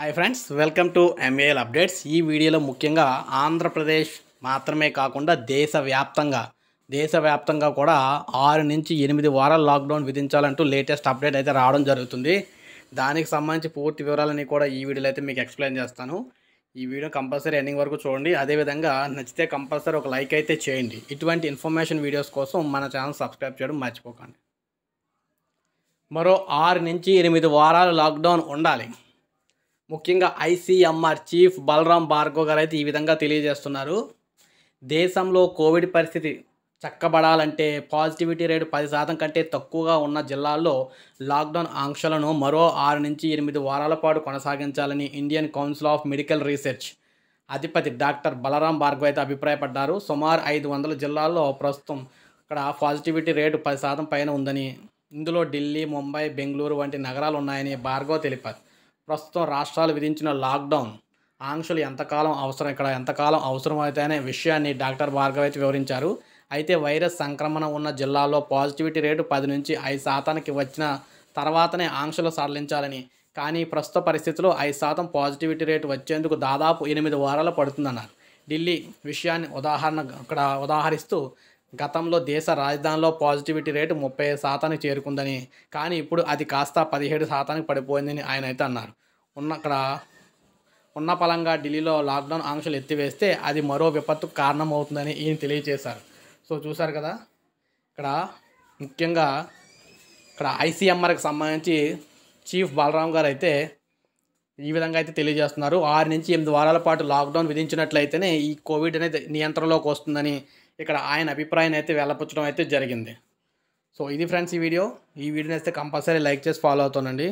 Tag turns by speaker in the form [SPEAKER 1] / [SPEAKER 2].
[SPEAKER 1] hi friends welcome to MAL updates ఈ వీడియోలో ముఖ్యంగా ఆంధ్రప్రదేశ్ మాత్రమే కాకుండా దేశవ్యాప్తంగా దేశవ్యాప్తంగా కూడా ఆరు నుంచి ఎనిమిది వారాలు లాక్డౌన్ విధించాలంటూ లేటెస్ట్ అప్డేట్ అయితే రావడం జరుగుతుంది దానికి సంబంధించి పూర్తి వివరాలని కూడా ఈ వీడియోలో అయితే మీకు ఎక్స్ప్లెయిన్ చేస్తాను ఈ వీడియో కంపల్సరీ ఎండింగ్ వరకు చూడండి అదేవిధంగా నచ్చితే కంపల్సరీ ఒక లైక్ అయితే చేయండి ఇటువంటి ఇన్ఫర్మేషన్ వీడియోస్ కోసం మన ఛానల్ సబ్స్క్రైబ్ చేయడం మర్చిపోకండి మరో ఆరు నుంచి ఎనిమిది వారాలు లాక్డౌన్ ఉండాలి ముఖ్యంగా ఐసీఎంఆర్ చీఫ్ బలరాం భార్గవ్ గారు అయితే ఈ విధంగా తెలియజేస్తున్నారు దేశంలో కోవిడ్ పరిస్థితి చక్కబడాలంటే పాజిటివిటీ రేటు పది శాతం కంటే తక్కువగా ఉన్న జిల్లాల్లో లాక్డౌన్ ఆంక్షలను మరో ఆరు నుంచి ఎనిమిది వారాల పాటు కొనసాగించాలని Indian Council of Medical Research అధిపతి డాక్టర్ బలరాం భార్గవ్ అయితే అభిప్రాయపడ్డారు సుమారు ఐదు వందల జిల్లాల్లో ప్రస్తుతం ఇక్కడ పాజిటివిటీ రేటు పది శాతం పైన ఉందని ఇందులో ఢిల్లీ ముంబై బెంగళూరు వంటి నగరాలు ఉన్నాయని భార్గవ్ తెలిపారు ప్రస్తుతం రాష్ట్రాలు విధించిన లాక్డౌన్ ఆంక్షలు ఎంతకాలం అవసరం ఇక్కడ ఎంతకాలం అవసరమైతే అనే విషయాన్ని డాక్టర్ భార్గవ్ వివరించారు అయితే వైరస్ సంక్రమణ ఉన్న జిల్లాల్లో పాజిటివిటీ రేటు పది నుంచి ఐదు శాతానికి వచ్చిన తర్వాతనే ఆంక్షలు సడలించాలని కానీ ప్రస్తుత పరిస్థితిలో ఐదు శాతం పాజిటివిటీ రేటు వచ్చేందుకు దాదాపు ఎనిమిది వారాలు పడుతుందన్నారు ఢిల్లీ విషయాన్ని ఉదాహరణ ఇక్కడ ఉదాహరిస్తూ గతంలో దేశ రాజధానిలో పాజిటివిటీ రేటు ముప్పై శాతానికి చేరుకుందని కానీ ఇప్పుడు అది కాస్త పదిహేడు శాతానికి పడిపోయిందని ఆయన అయితే అన్నారు ఉన్న అక్కడ ఉన్న పలంగా ఢిల్లీలో లాక్డౌన్ ఆంక్షలు ఎత్తివేస్తే అది మరో విపత్తుకు కారణమవుతుందని ఈయన తెలియజేశారు సో చూశారు కదా ఇక్కడ ముఖ్యంగా ఇక్కడ ఐసీఎంఆర్కి సంబంధించి చీఫ్ బలరాం గారు అయితే ఈ విధంగా అయితే తెలియజేస్తున్నారు ఆరు నుంచి ఎనిమిది వారాల పాటు లాక్డౌన్ విధించినట్లయితేనే ఈ కోవిడ్ అనేది నియంత్రణలోకి వస్తుందని ఇక్కడ ఆయన అభిప్రాయం అయితే వెళ్ళపుచ్చడం అయితే జరిగింది సో ఇది ఫ్రెండ్స్ ఈ వీడియో ఈ వీడియోని అయితే కంపల్సరీ లైక్ చేసి ఫాలో అవుతానండి